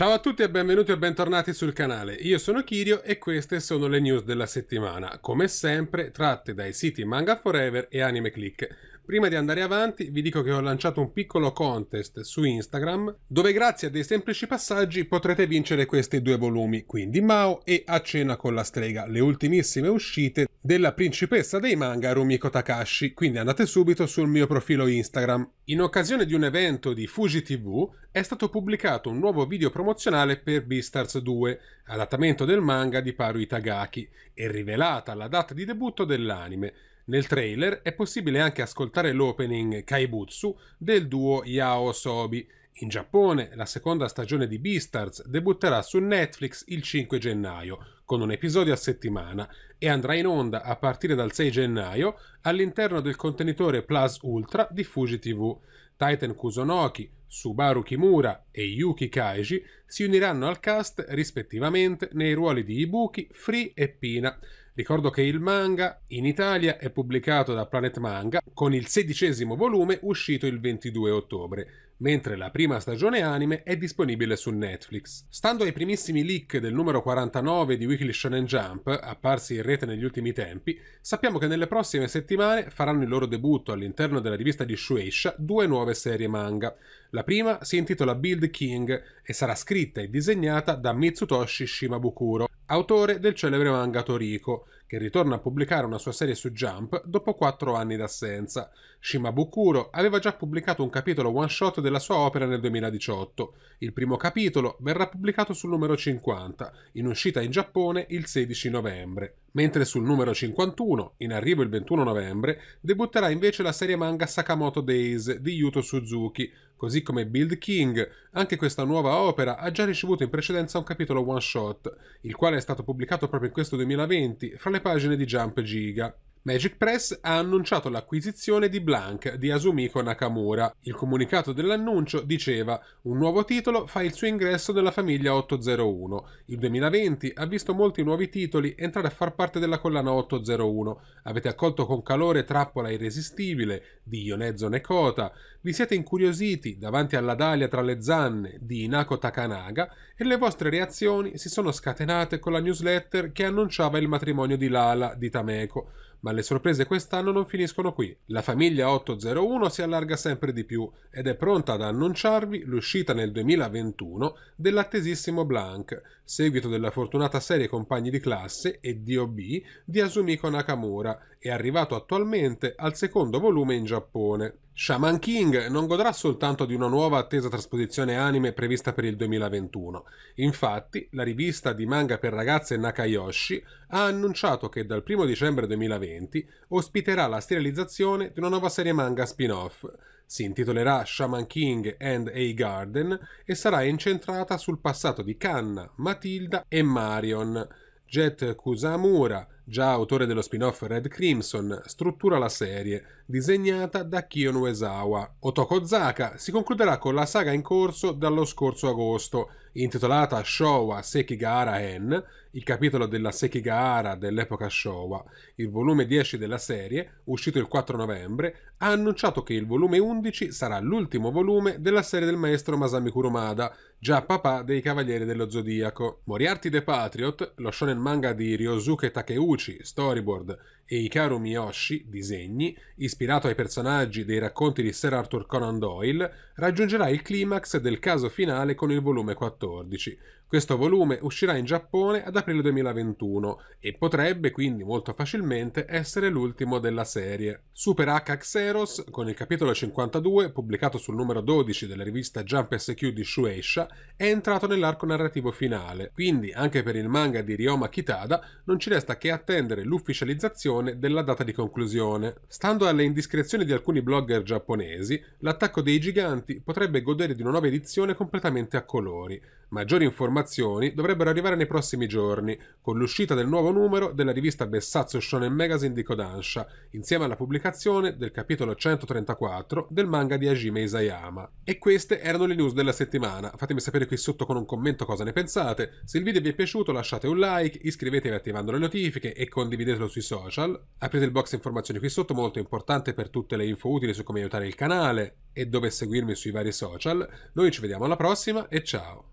Ciao a tutti e benvenuti e bentornati sul canale, io sono Kirio e queste sono le news della settimana, come sempre tratte dai siti Manga Forever e Anime Click. Prima di andare avanti vi dico che ho lanciato un piccolo contest su Instagram dove grazie a dei semplici passaggi potrete vincere questi due volumi, quindi Mao e A cena con la strega, le ultimissime uscite della principessa dei manga Rumiko Takashi, quindi andate subito sul mio profilo Instagram. In occasione di un evento di Fuji TV è stato pubblicato un nuovo video promozionale per Beastars 2, adattamento del manga di Paru Itagaki, e rivelata la data di debutto dell'anime nel trailer è possibile anche ascoltare l'opening Kaibutsu del duo Yao Sobi. In Giappone la seconda stagione di Beastars debutterà su Netflix il 5 gennaio, con un episodio a settimana, e andrà in onda a partire dal 6 gennaio all'interno del contenitore Plus Ultra di Fuji TV. Titan Kusonoki, Subaru Kimura e Yuki Kaiji si uniranno al cast rispettivamente nei ruoli di Ibuki, Free e Pina. Ricordo che il manga in Italia è pubblicato da Planet Manga con il sedicesimo volume uscito il 22 ottobre, mentre la prima stagione anime è disponibile su Netflix. Stando ai primissimi leak del numero 49 di Weekly Shonen Jump, apparsi in rete negli ultimi tempi, sappiamo che nelle prossime settimane faranno il loro debutto all'interno della rivista di Shueisha due nuove serie manga. La prima si intitola Build King e sarà scritta e disegnata da Mitsutoshi Shimabukuro, autore del celebre manga Toriko, che ritorna a pubblicare una sua serie su Jump dopo quattro anni d'assenza. Shimabukuro aveva già pubblicato un capitolo one shot della sua opera nel 2018. Il primo capitolo verrà pubblicato sul numero 50, in uscita in Giappone il 16 novembre mentre sul numero 51, in arrivo il 21 novembre, debutterà invece la serie manga Sakamoto Days di Yuto Suzuki, così come Build King, anche questa nuova opera ha già ricevuto in precedenza un capitolo one shot, il quale è stato pubblicato proprio in questo 2020 fra le pagine di Jump Giga. Magic Press ha annunciato l'acquisizione di Blank di Asumiko Nakamura. Il comunicato dell'annuncio diceva un nuovo titolo fa il suo ingresso nella famiglia 801. Il 2020 ha visto molti nuovi titoli entrare a far parte della collana 801. Avete accolto con calore Trappola irresistibile di Ionezzo Nekota, vi siete incuriositi davanti alla Dalia tra le zanne di Inako Takanaga e le vostre reazioni si sono scatenate con la newsletter che annunciava il matrimonio di Lala di Tameko. Ma le sorprese quest'anno non finiscono qui. La famiglia 801 si allarga sempre di più ed è pronta ad annunciarvi l'uscita nel 2021 dell'attesissimo Blank, seguito della fortunata serie Compagni di classe e DOB di Asumiko Nakamura, e arrivato attualmente al secondo volume in Giappone. Shaman King non godrà soltanto di una nuova attesa trasposizione anime prevista per il 2021. Infatti, la rivista di manga per ragazze Nakayoshi ha annunciato che dal 1 dicembre 2020 ospiterà la serializzazione di una nuova serie manga spin-off. Si intitolerà Shaman King and A Garden e sarà incentrata sul passato di Kanna, Matilda e Marion, Jet Kusamura, già autore dello spin-off Red Crimson, struttura la serie, disegnata da Kiyon Uesawa. Otoko Zaka si concluderà con la saga in corso dallo scorso agosto, intitolata Showa Sekigahara En, il capitolo della Sekigahara dell'epoca Showa. Il volume 10 della serie, uscito il 4 novembre, ha annunciato che il volume 11 sarà l'ultimo volume della serie del maestro Masami Kurumada, già papà dei Cavalieri dello Zodiaco. Moriarty the Patriot, lo shonen manga di Ryosuke Takeuchi luci, storyboard, e Icaro Miyoshi, disegni, ispirato ai personaggi dei racconti di Sir Arthur Conan Doyle, raggiungerà il climax del caso finale con il volume 14. Questo volume uscirà in Giappone ad aprile 2021 e potrebbe quindi molto facilmente essere l'ultimo della serie. Super H Xeros, con il capitolo 52, pubblicato sul numero 12 della rivista Jump SQ di Shueisha, è entrato nell'arco narrativo finale, quindi anche per il manga di Ryoma Kitada non ci resta che attendere l'ufficializzazione indicazione della data di conclusione. Stando alle indiscrezioni di alcuni blogger giapponesi, l'attacco dei giganti potrebbe godere di una nuova edizione completamente a colori. Maggiori informazioni dovrebbero arrivare nei prossimi giorni, con l'uscita del nuovo numero della rivista Bessazio Shonen Magazine di Kodansha, insieme alla pubblicazione del capitolo 134 del manga di Hajime Isayama. E queste erano le news della settimana. Fatemi sapere qui sotto con un commento cosa ne pensate. Se il video vi è piaciuto lasciate un like, iscrivetevi attivando le notifiche e condividetelo sui social social, aprite il box informazioni qui sotto, molto importante per tutte le info utili su come aiutare il canale e dove seguirmi sui vari social. Noi ci vediamo alla prossima e ciao!